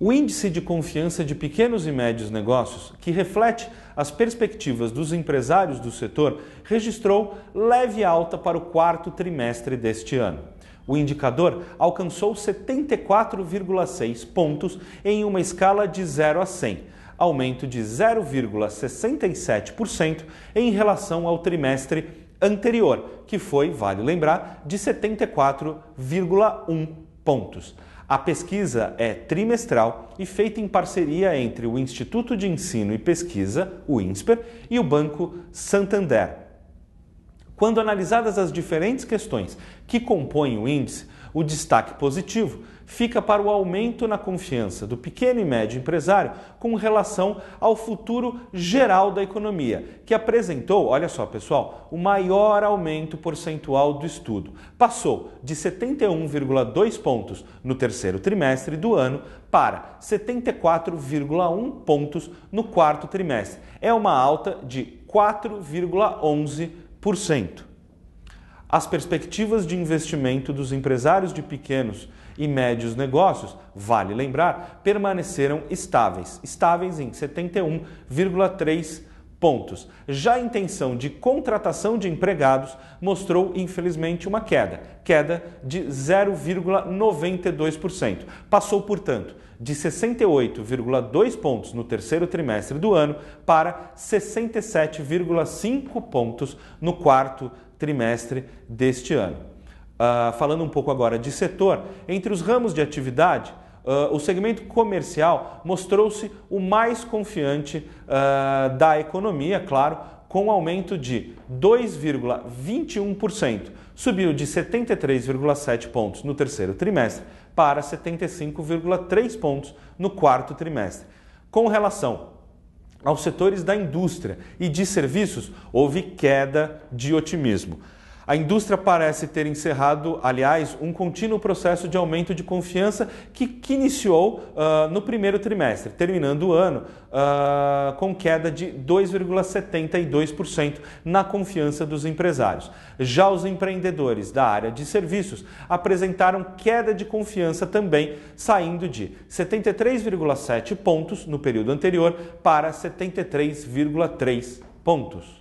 O Índice de Confiança de Pequenos e Médios Negócios, que reflete as perspectivas dos empresários do setor, registrou leve alta para o quarto trimestre deste ano. O indicador alcançou 74,6 pontos em uma escala de 0 a 100, aumento de 0,67% em relação ao trimestre anterior, que foi, vale lembrar, de 74,1 pontos. A pesquisa é trimestral e feita em parceria entre o Instituto de Ensino e Pesquisa, o INSPER, e o Banco Santander. Quando analisadas as diferentes questões que compõem o índice, o destaque positivo fica para o aumento na confiança do pequeno e médio empresário com relação ao futuro geral da economia, que apresentou, olha só pessoal, o maior aumento percentual do estudo. Passou de 71,2 pontos no terceiro trimestre do ano para 74,1 pontos no quarto trimestre. É uma alta de 4,11 as perspectivas de investimento dos empresários de pequenos e médios negócios, vale lembrar, permaneceram estáveis, estáveis em 71,3 pontos. Já a intenção de contratação de empregados mostrou, infelizmente, uma queda, queda de 0,92%. Passou, portanto, de 68,2 pontos no terceiro trimestre do ano para 67,5 pontos no quarto trimestre deste ano. Uh, falando um pouco agora de setor, entre os ramos de atividade, Uh, o segmento comercial mostrou-se o mais confiante uh, da economia, claro, com um aumento de 2,21%. Subiu de 73,7 pontos no terceiro trimestre para 75,3 pontos no quarto trimestre. Com relação aos setores da indústria e de serviços, houve queda de otimismo. A indústria parece ter encerrado, aliás, um contínuo processo de aumento de confiança que, que iniciou uh, no primeiro trimestre, terminando o ano uh, com queda de 2,72% na confiança dos empresários. Já os empreendedores da área de serviços apresentaram queda de confiança também, saindo de 73,7 pontos no período anterior para 73,3 pontos.